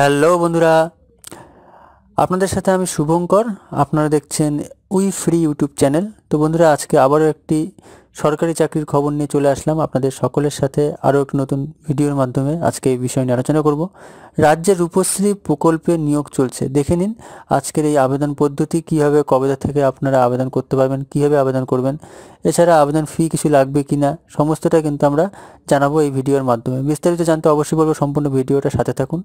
hello বন্ধুরা আপনাদের সাথে আমি শুভঙ্কর আপনারা দেখছেন উই ফ্রি ইউটিউব চ্যানেল তো বন্ধুরা আজকে আবারও একটি সরকারি চাকরির খবর নিয়ে চলে আসলাম আপনাদের সকলের সাথে আরও একটি নতুন ভিডিওর মাধ্যমে আজকে এই বিষয় নিয়ে আলোচনা করব রাজ্যের রূপশ্রী প্রকল্পে নিয়োগ চলছে দেখে নিন আজকের এই আবেদন পদ্ধতি কীভাবে কবে থেকে আপনারা আবেদন করতে পারবেন কীভাবে আবেদন করবেন এছাড়া আবেদন ফি কিছু লাগবে কি না সমস্তটা কিন্তু আমরা জানাবো এই ভিডিওর মাধ্যমে বিস্তারিত জানতে অবশ্যই বলবো সম্পূর্ণ ভিডিওটা সাথে থাকুন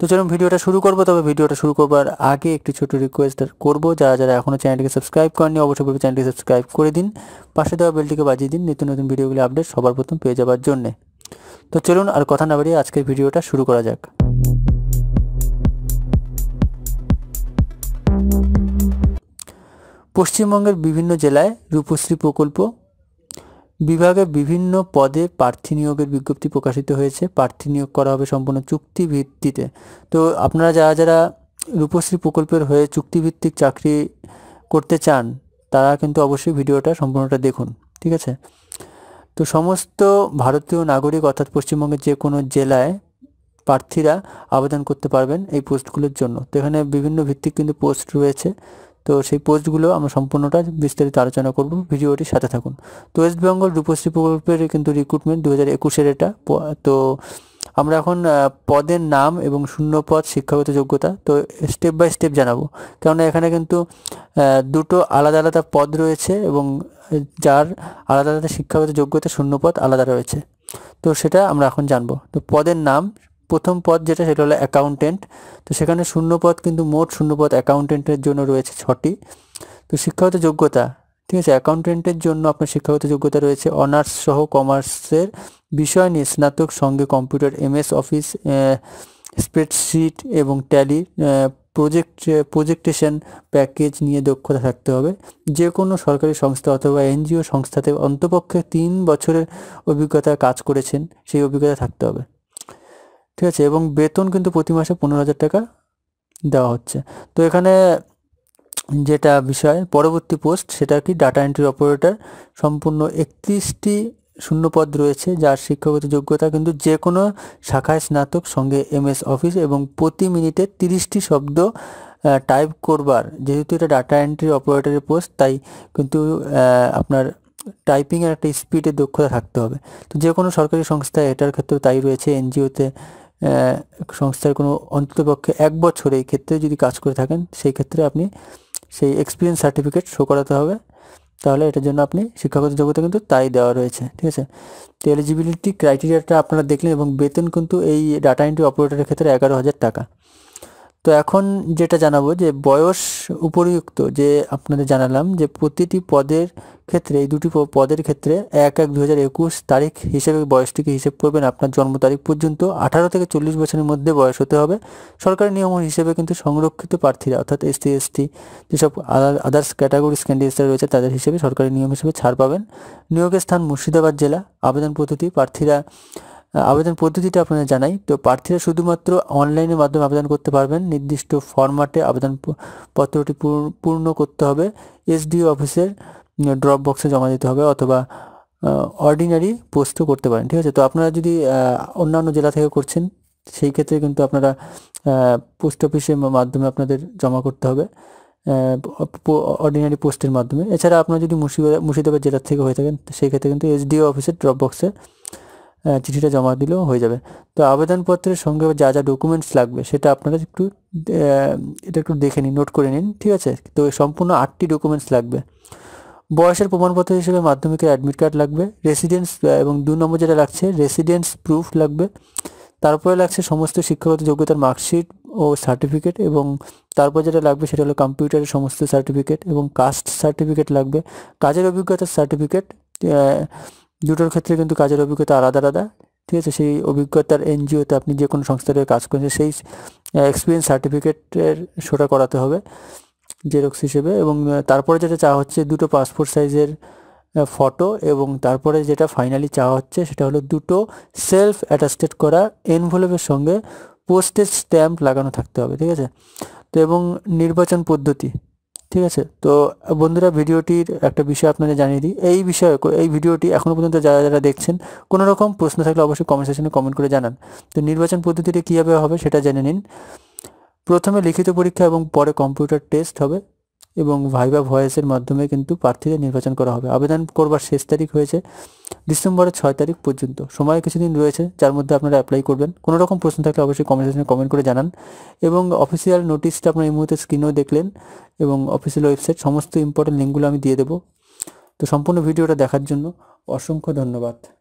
তো চলুন ভিডিওটা শুরু করবো তবে ভিডিওটা শুরু করবার আগে একটি ছোট রিকোয়েস্ট করবো যারা যারা এখনও চ্যানেলটিকে সাবস্ক্রাইব করেনি অবশ্যই চ্যানেলটি সাবস্ক্রাইব করে দিন পাশে দেওয়া বেলটিকে বাজিয়ে দিন নিত্য নতুন ভিডিওগুলি আপডেট সবার প্রথম পেয়ে যাবার জন্যে তো চলুন আর কথা না বাড়িয়ে আজকের ভিডিওটা শুরু করা যাক পশ্চিমবঙ্গের বিভিন্ন জেলায় রূপশ্রী প্রকল্প বিভাগে বিভিন্ন পদে প্রার্থী নিয়োগের বিজ্ঞপ্তি প্রকাশিত হয়েছে প্রার্থী নিয়োগ করা হবে সম্পূর্ণ চুক্তি ভিত্তিতে তো আপনারা যারা যারা রূপশ্রী প্রকল্পের হয়ে চুক্তিভিত্তিক চাকরি করতে চান তারা কিন্তু অবশ্যই ভিডিওটা সম্পূর্ণটা দেখুন ঠিক আছে তো সমস্ত ভারতীয় নাগরিক অর্থাৎ পশ্চিমবঙ্গের যে কোনো জেলায় প্রার্থীরা আবেদন করতে পারবেন এই পোস্টগুলোর জন্য তো এখানে বিভিন্ন ভিত্তিক কিন্তু পোস্ট রয়েছে তো সেই পোস্টগুলো আমরা সম্পূর্ণটা বিস্তারিত আলোচনা করব ভিডিওটির সাথে থাকুন তো ওয়েস্ট বেঙ্গল রূপশ্রী প্রকল্পের কিন্তু রিক্রুটমেন্ট দু হাজার একুশের এটা তো আমরা এখন পদের নাম এবং শূন্য পদ শিক্ষাগত যোগ্যতা তো স্টেপ বাই স্টেপ জানাবো কেননা এখানে কিন্তু দুটো আলাদা আলাদা পদ রয়েছে এবং যার আলাদা আলাদা শিক্ষাগত যোগ্যতা শূন্য পদ আলাদা রয়েছে তো সেটা আমরা এখন জানবো তো পদের নাম প্রথম পদ যেটা সেটা হলো অ্যাকাউন্টেন্ট তো সেখানে শূন্য পদ কিন্তু মোট শূন্য পদ অ্যাকাউন্টেন্টের জন্য রয়েছে ছটি তো শিক্ষাগত যোগ্যতা ঠিক আছে অ্যাকাউন্টেন্টের জন্য আপনার শিক্ষাগত যোগ্যতা রয়েছে অনার্স সহ কমার্সের বিষয় নিয়ে স্নাতক সঙ্গে কম্পিউটার এমএস অফিস স্প্রেডশিট এবং ট্যালি প্রজেক্ট প্রজেক্টেশন প্যাকেজ নিয়ে দক্ষতা থাকতে হবে যে কোনো সরকারি সংস্থা অথবা এনজিও সংস্থাতে অন্তপক্ষে তিন বছরের অভিজ্ঞতা কাজ করেছেন সেই অভিজ্ঞতা থাকতে হবে ঠিক আছে এবং বেতন কিন্তু প্রতি মাসে পনেরো হাজার টাকা দেওয়া হচ্ছে তো এখানে যেটা বিষয় পরবর্তী পোস্ট সেটা কি ডাটা এন্ট্রি অপারেটর সম্পূর্ণ একত্রিশটি শূন্যপদ রয়েছে যার শিক্ষাগত যোগ্যতা কিন্তু যে কোনো শাখায় স্নাতক সঙ্গে এমএস অফিস এবং প্রতি মিনিটে তিরিশটি শব্দ টাইপ করবার যেহেতু এটা ডাটা এন্ট্রি অপারেটরের পোস্ট তাই কিন্তু আপনার টাইপিংয়ের একটা স্পিডে দক্ষতা থাকতে হবে তো যে কোনো সরকারি সংস্থায় এটার ক্ষেত্রে তাই রয়েছে এনজিওতে সংস্থার কোনো অন্ততপক্ষে এক বছর এই ক্ষেত্রে যদি কাজ করে থাকেন সেই ক্ষেত্রে আপনি সেই এক্সপিরিয়েন্স সার্টিফিকেট শো করাতে হবে তাহলে এটার জন্য আপনি শিক্ষাগত যোগ্যতা কিন্তু তাই দেওয়া রয়েছে ঠিক আছে তো এলিজিবিলিটি ক্রাইটেরিয়াটা আপনারা দেখলেন এবং বেতন কিন্তু এই ডাটা এন্ট্রি অপারেটরের ক্ষেত্রে এগারো হাজার টাকা তো এখন যেটা জানাবো যে বয়স উপরিযুক্ত যে আপনাদের জানালাম যে প্রতিটি পদের ক্ষেত্রে এই দুটি পদের ক্ষেত্রে এক এক দু তারিখ হিসেবে বয়সটিকে হিসেব করবেন আপনার জন্ম তারিখ পর্যন্ত আঠারো থেকে চল্লিশ বছরের মধ্যে বয়স হতে হবে সরকারি নিয়ম হিসেবে কিন্তু সংরক্ষিত প্রার্থীরা অর্থাৎ এসটি এসটি যেসব আদার্স ক্যাটাগরিস ক্যান্ডিডেটরা রয়েছে তাদের হিসেবে সরকারি নিয়ম হিসেবে ছাড় পাবেন নিয়োগের স্থান মুর্শিদাবাদ জেলা আবেদন পদ্ধতি প্রার্থীরা আবেদন পদ্ধতিটা আপনাদের জানাই তো প্রার্থীরা শুধুমাত্র অনলাইনের মাধ্যমে আবেদন করতে পারবেন নির্দিষ্ট ফরম্যাটে আবেদন পত্রটি পূর্ণ করতে হবে এসডিও অফিসের ড্রপ বক্সে জমা দিতে হবে অথবা অর্ডিনারি পোস্টও করতে পারেন ঠিক আছে তো আপনারা যদি অন্যান্য জেলা থেকে করছেন সেই ক্ষেত্রে কিন্তু আপনারা পোস্ট অফিসের মাধ্যমে আপনাদের জমা করতে হবে অর্ডিনারি পোস্টের মাধ্যমে এছাড়া আপনারা যদি মুর্শিদাবাদ মুর্শিদাবাদ জেলার থেকে হয়ে থাকেন সেই ক্ষেত্রে কিন্তু এসডিও অফিসের ড্রপ বক্সে চিঠিটা জমা দিলেও হয়ে যাবে তো আবেদনপত্রের সঙ্গে যা যা ডকুমেন্টস লাগবে সেটা আপনারা একটু এটা একটু দেখে নিন নোট করে নিন ঠিক আছে তো সম্পূর্ণ আটটি ডকুমেন্টস লাগবে বয়সের প্রমাণপত্র হিসেবে মাধ্যমিকের অ্যাডমিট কার্ড লাগবে রেসিডেন্স এবং দু নম্বর যেটা লাগছে রেসিডেন্স প্রুফ লাগবে তারপরে লাগছে সমস্ত শিক্ষাগত যোগ্যতার মার্কশিট ও সার্টিফিকেট এবং তারপর যেটা লাগবে সেটা হলো কম্পিউটারের সমস্ত সার্টিফিকেট এবং কাস্ট সার্টিফিকেট লাগবে কাজের অভিজ্ঞতার সার্টিফিকেট দুটোর ক্ষেত্রে কিন্তু কাজের অভিজ্ঞতা আলাদা আলাদা ঠিক আছে সেই অভিজ্ঞতার এনজিওতে আপনি যে কোনো সংস্থাতে কাজ করছেন সেই এক্সপিরিয়েন্স সার্টিফিকেটের শোটা করাতে হবে জেরক্স হিসেবে এবং তারপরে যেটা চাওয়া হচ্ছে দুটো পাসপোর্ট সাইজের ফটো এবং তারপরে যেটা ফাইনালি চাওয়া হচ্ছে সেটা হলো দুটো সেলফ অ্যাটাস্টেড করা এনভলভের সঙ্গে পোস্টেজ স্ট্যাম্প লাগানো থাকতে হবে ঠিক আছে তো এবং নির্বাচন পদ্ধতি ঠিক আছে তো বন্ধুরা ভিডিওটির একটা বিষয় আপনাদের জানিয়ে দিই এই বিষয়ে এই ভিডিওটি এখনও পর্যন্ত যারা যারা দেখছেন কোনো রকম প্রশ্ন থাকলে অবশ্যই কমেন্ট সেকশনে কমেন্ট করে জানান তো নির্বাচন পদ্ধতিটি কীভাবে হবে সেটা জেনে নিন প্রথমে লিখিত পরীক্ষা এবং পরে কম্পিউটার টেস্ট হবে এবং ভাইবা ভয়েসের মাধ্যমে কিন্তু প্রার্থীদের নির্বাচন করা হবে আবেদন করবার শেষ তারিখ হয়েছে ডিসেম্বরের ছয় তারিখ পর্যন্ত সময় কিছুদিন রয়েছে যার মধ্যে আপনারা অ্যাপ্লাই করবেন কোনো রকম প্রশ্ন থাকলে অবশ্যই কমেন্ট সেকশনে কমেন্ট করে জানান এবং অফিসিয়াল নোটিশটা আপনারা এই মুহূর্তে স্ক্রিনেও দেখলেন এবং অফিসিয়াল ওয়েবসাইট সমস্ত ইম্পর্টেন্ট লিঙ্কগুলো আমি দিয়ে দেবো তো সম্পূর্ণ ভিডিওটা দেখার জন্য অসংখ্য ধন্যবাদ